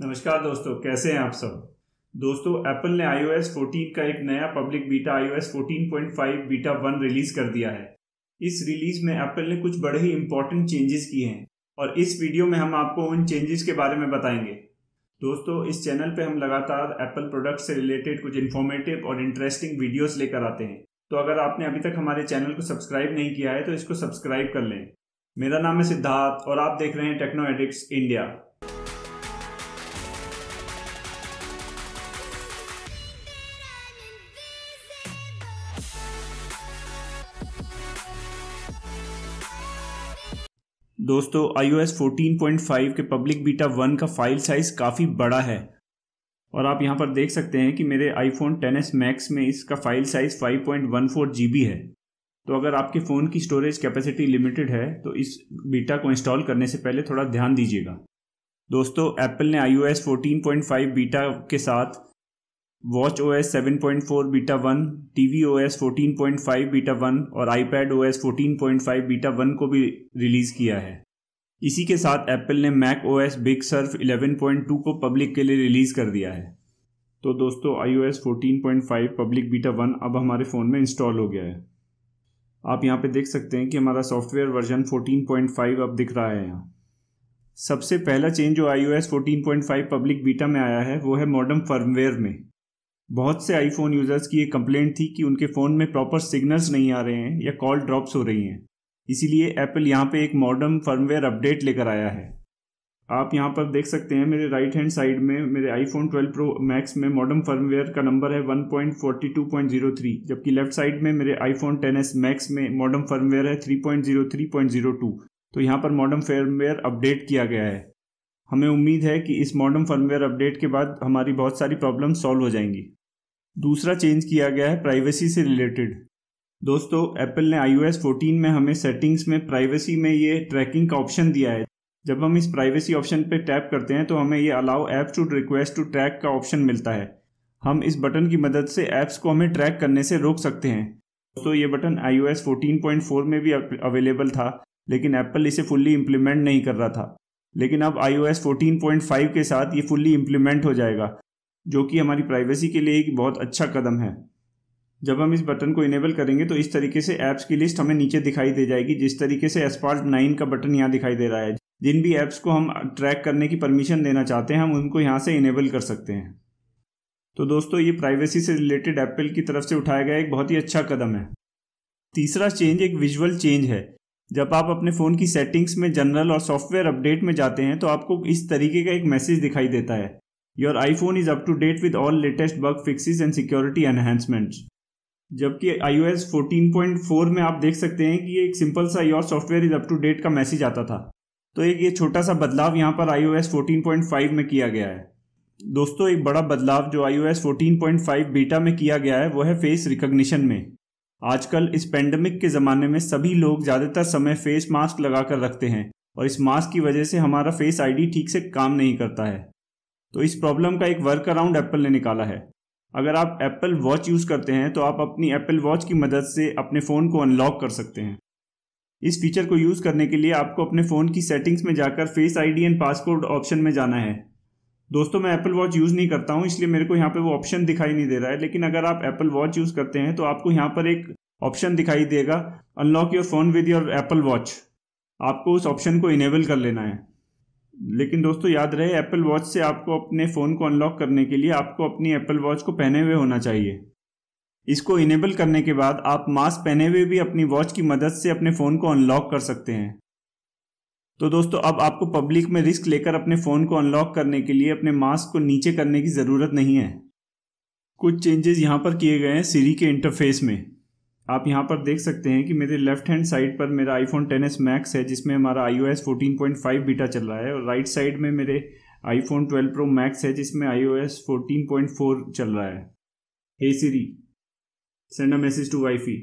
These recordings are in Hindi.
नमस्कार दोस्तों कैसे हैं आप सब दोस्तों एप्पल ने iOS 14 का एक नया public beta iOS 14.5 beta 1 release कर दिया है इस रिलीज में एप्पल ने कुछ बड़े ही इंपॉर्टेंट चेंजेस किए हैं और इस वीडियो में हम आपको उन चेंजेस के बारे में बताएंगे दोस्तों इस चैनल पे हम लगातार एप्पल प्रोडक्ट से रिलेटेड कुछ इन्फॉर्मेटिव और इंटरेस्टिंग वीडियोस लेकर आते हैं तो अगर आपने अभी तक हमारे चैनल को सब्सक्राइब नहीं किया है तो इसको सब्सक्राइब कर लें मेरा नाम है सिद्धार्थ और आप देख रहे हैं टेक्नो एडिक्स इंडिया दोस्तों iOS 14.5 के पब्लिक बीटा वन का फाइल साइज़ काफ़ी बड़ा है और आप यहाँ पर देख सकते हैं कि मेरे iPhone एस Max में इसका फाइल साइज़ 5.14 GB है तो अगर आपके फ़ोन की स्टोरेज कैपेसिटी लिमिटेड है तो इस बीटा को इंस्टॉल करने से पहले थोड़ा ध्यान दीजिएगा दोस्तों एप्पल ने iOS 14.5 बीटा के साथ watch O S seven point four beta one T V O S fourteen point five beta one और iPad O S fourteen point five beta one को भी रिलीज़ किया है इसी के साथ एप्पल ने Mac O S Big Sur eleven point two को पब्लिक के लिए रिलीज़ कर दिया है तो दोस्तों I O S fourteen point five public beta one अब हमारे फ़ोन में इंस्टॉल हो गया है आप यहाँ पे देख सकते हैं कि हमारा software version fourteen point five अब दिख रहा है यहाँ सबसे पहला चेंज जो I O S fourteen point five public beta में आया है वो है मॉडर्न फर्मवेयर में बहुत से आईफोन यूज़र्स की ये कंप्लेंट थी कि उनके फ़ोन में प्रॉपर सिग्नल्स नहीं आ रहे हैं या कॉल ड्रॉप्स हो रही हैं इसीलिए एप्पल यहाँ पे एक मॉडर्न फर्मवेयर अपडेट लेकर आया है आप यहाँ पर देख सकते हैं मेरे राइट हैंड साइड में मेरे आईफोन 12 प्रो मैक्स में मॉडर्न फर्मवेयर का नंबर है 1.42.03 जबकि लेफ्ट साइड में मेरे आईफोन 10s मैक्स में मॉडर्न फर्मवेयर है 3.03.02 तो यहाँ पर मॉडर्न फर्मवेयर अपडेट किया गया है हमें उम्मीद है कि इस मॉडर्न फर्मवेयर अपडेट के बाद हमारी बहुत सारी प्रॉब्लम सॉल्व हो जाएंगी दूसरा चेंज किया गया है प्राइवेसी से रिलेटेड दोस्तों एप्पल ने एस 14 में हमें सेटिंग्स में प्राइवेसी में ये ट्रैकिंग का ऑप्शन दिया है जब हम इस प्राइवेसी ऑप्शन पर टैप करते हैं तो हमें ये allow apps to request to track का ऑप्शन मिलता है हम इस बटन की मदद से ऐप्स को हमें ट्रैक करने से रोक सकते हैं दोस्तों ये बटन पॉइंट 14.4 में भी अवेलेबल था लेकिन एप्पल इसे फुल्ली इम्प्लीमेंट नहीं कर रहा था लेकिन अब पॉइंट 14.5 के साथ ये फुल्ली इम्प्लीमेंट हो जाएगा जो कि हमारी प्राइवेसी के लिए एक बहुत अच्छा कदम है जब हम इस बटन को इनेबल करेंगे तो इस तरीके से ऐप्स की लिस्ट हमें नीचे दिखाई दे जाएगी जिस तरीके से एसपार्ट नाइन का बटन यहाँ दिखाई दे रहा है जिन भी ऐप्स को हम ट्रैक करने की परमिशन देना चाहते हैं हम उनको यहाँ से इनेबल कर सकते हैं तो दोस्तों ये प्राइवेसी से रिलेटेड एप्पल की तरफ से उठाया गया एक बहुत ही अच्छा कदम है तीसरा चेंज एक विजुअल चेंज है जब आप अपने फ़ोन की सेटिंग्स में जनरल और सॉफ्टवेयर अपडेट में जाते हैं तो आपको इस तरीके का एक मैसेज दिखाई देता है your iPhone is up to date with all latest bug fixes and security enhancement जबकि I O S point four में आप देख सकते हैं कि एक सिंपल सा your software is up to date का मैसेज आता था तो एक ये छोटा सा बदलाव यहाँ पर I O S point five में किया गया है दोस्तों एक बड़ा बदलाव जो I O S fourteen point five beta में किया गया है वो है फेस रिकग्निशन में आजकल इस पेंडेमिक के ज़माने में सभी लोग ज़्यादातर समय फेस मास्क लगा कर रखते हैं और इस मास्क की वजह से हमारा फेस आईडी ठीक से काम नहीं करता है तो इस प्रॉब्लम का एक वर्क अराउंड एप्पल ने निकाला है अगर आप एप्पल वॉच यूज़ करते हैं तो आप अपनी एप्पल वॉच की मदद से अपने फ़ोन को अनलॉक कर सकते हैं इस फीचर को यूज़ करने के लिए आपको अपने फ़ोन की सेटिंग्स में जाकर face ID and password option में जाना है दोस्तों मैं एप्पल वॉच यूज़ नहीं करता हूँ इसलिए मेरे को यहाँ पर वो ऑप्शन दिखाई नहीं दे रहा है लेकिन अगर आप एप्पल वॉच यूज़ करते हैं तो आपको यहाँ पर एक ऑप्शन दिखाई देगा unlock your phone with your Apple watch आपको उस ऑप्शन को इनेबल कर लेना है लेकिन दोस्तों याद रहे एप्पल वॉच से आपको अपने फ़ोन को अनलॉक करने के लिए आपको अपनी एप्पल वॉच को पहने हुए होना चाहिए इसको इनेबल करने के बाद आप मास्क पहने हुए भी अपनी वॉच की मदद से अपने फ़ोन को अनलॉक कर सकते हैं तो दोस्तों अब आपको पब्लिक में रिस्क लेकर अपने फ़ोन को अनलॉक करने के लिए अपने मास्क को नीचे करने की ज़रूरत नहीं है कुछ चेंजेस यहाँ पर किए गए हैं सीरी के इंटरफेस में आप यहाँ पर देख सकते हैं कि मेरे लेफ्ट हैंड साइड पर मेरा आईफोन टेन एस मैक्स है जिसमें हमारा I O S fourteen point five beta चल रहा है और राइट साइड में मेरे आईफोन ट्वेल्व प्रो मैक्स है जिसमें I O S fourteen point four चल रहा है hey Siri send a message to wifey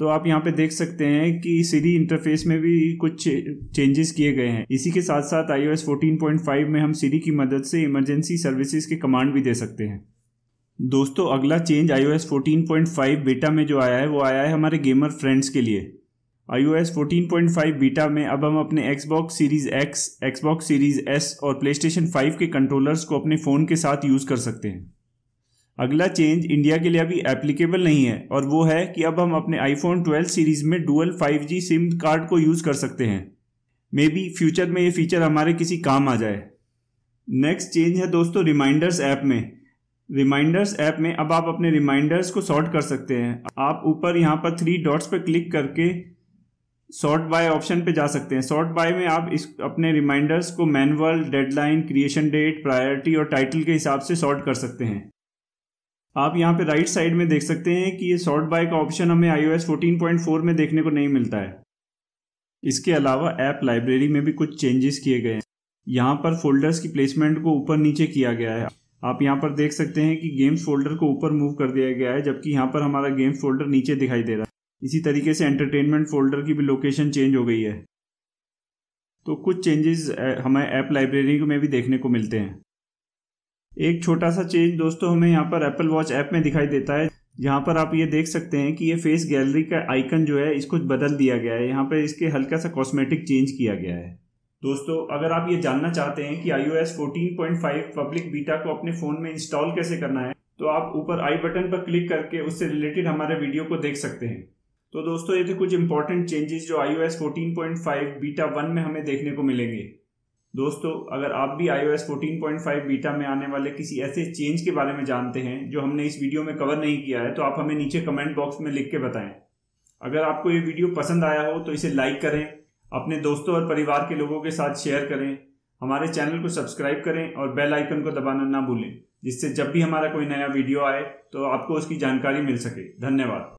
तो आप यहाँ पे देख सकते हैं कि सीरी इंटरफेस में भी कुछ चेंजेस किए गए हैं इसी के साथ साथ आई 14.5 में हम सीरी की मदद से इमरजेंसी सर्विसेज के कमांड भी दे सकते हैं दोस्तों अगला चेंज आई 14.5 बीटा में जो आया है वो आया है हमारे गेमर फ्रेंड्स के लिए आई 14.5 बीटा में अब हम अपने Xbox series X Xbox series S और प्ले स्टेशन फाइव के कंट्रोलर्स को अपने फ़ोन के साथ यूज़ कर सकते हैं अगला चेंज इंडिया के लिए अभी एप्लीकेबल नहीं है और वो है कि अब हम अपने आईफोन 12 सीरीज़ में डुअल 5G सिम कार्ड को यूज़ कर सकते हैं मे बी फ्यूचर में ये फीचर हमारे किसी काम आ जाए नेक्स्ट चेंज है दोस्तों रिमाइंडर्स ऐप में रिमाइंडर्स ऐप में अब आप अपने रिमाइंडर्स को सॉर्ट कर सकते हैं आप ऊपर यहाँ पर थ्री डॉट्स पर क्लिक करके सॉर्ट बाय ऑप्शन पे जा सकते हैं सॉर्ट बाय में आप इस अपने रिमाइंडर्स को manual deadline creation date priority और टाइटल के हिसाब से सॉर्ट कर सकते हैं आप यहाँ पे राइट साइड में देख सकते हैं कि ये सॉर्ट बाय का ऑप्शन हमें आई 14.4 में देखने को नहीं मिलता है इसके अलावा ऐप लाइब्रेरी में भी कुछ चेंजेस किए गए हैं यहाँ पर फोल्डर्स की प्लेसमेंट को ऊपर नीचे किया गया है आप यहाँ पर देख सकते हैं कि गेम्स फोल्डर को ऊपर मूव कर दिया गया है जबकि यहाँ पर हमारा गेम्स फोल्डर नीचे दिखाई दे रहा है इसी तरीके से एंटरटेनमेंट फोल्डर की भी लोकेशन चेंज हो गई है तो कुछ चेंजेस हमें ऐप लाइब्रेरी में भी देखने को मिलते हैं एक छोटा सा चेंज दोस्तों हमें यहाँ पर एप्पल वॉच ऐप में दिखाई देता है यहाँ पर आप ये देख सकते हैं कि ये फेस गैलरी का आइकन जो है इसको बदल दिया गया है यहाँ पर इसके हल्का सा कॉस्मेटिक चेंज किया गया है दोस्तों अगर आप ये जानना चाहते हैं कि iOS 14.5 पब्लिक बीटा को अपने फ़ोन में इंस्टॉल कैसे करना है तो आप ऊपर आई बटन पर क्लिक करके उससे रिलेटेड हमारे वीडियो को देख सकते हैं तो दोस्तों ये थे कुछ इंपॉर्टेंट चेंजेस जो iOS 14.5 बीटा 1 में हमें देखने को मिलेंगे दोस्तों अगर आप भी आई पॉइंट फाइव बीटा में आने वाले किसी ऐसे चेंज के बारे में जानते हैं जो हमने इस वीडियो में कवर नहीं किया है तो आप हमें नीचे कमेंट बॉक्स में लिख के बताएं अगर आपको ये वीडियो पसंद आया हो तो इसे लाइक करें अपने दोस्तों और परिवार के लोगों के साथ शेयर करें हमारे चैनल को सब्सक्राइब करें और बेल आइकन को दबाना ना भूलें जिससे जब भी हमारा कोई नया वीडियो आए तो आपको उसकी जानकारी मिल सके धन्यवाद